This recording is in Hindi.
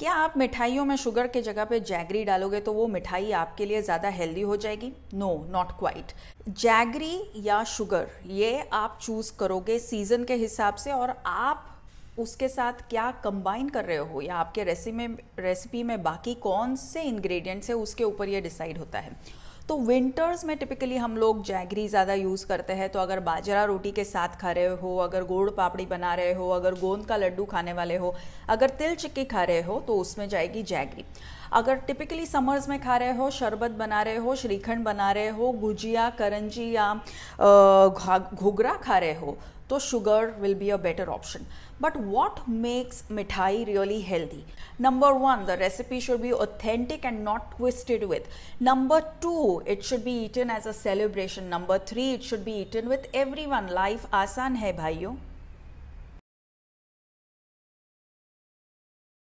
क्या आप मिठाइयों में शुगर के जगह पे जैगरी डालोगे तो वो मिठाई आपके लिए ज़्यादा हेल्दी हो जाएगी नो नॉट क्वाइट जैगरी या शुगर ये आप चूज़ करोगे सीज़न के हिसाब से और आप उसके साथ क्या कंबाइन कर रहे हो या आपके रेसिपी में रेसिपी में बाकी कौन से इंग्रेडिएंट्स है उसके ऊपर ये डिसाइड होता है तो विंटर्स में टिपिकली हम लोग जैगरी ज़्यादा यूज़ करते हैं तो अगर बाजरा रोटी के साथ खा रहे हो अगर गोड़ पापड़ी बना रहे हो अगर गोंद का लड्डू खाने वाले हो अगर तिल चिक्की खा रहे हो तो उसमें जाएगी जैगरी अगर टिपिकली समर्स में खा रहे हो शरबत बना रहे हो श्रीखंड बना रहे हो गुजिया करंजी या घुघरा खा रहे हो तो sugar will be a better option but what makes मिठाई really healthy number one the recipe should be authentic and not twisted with number two it should be eaten as a celebration number three it should be eaten with everyone life आसान है भाइयों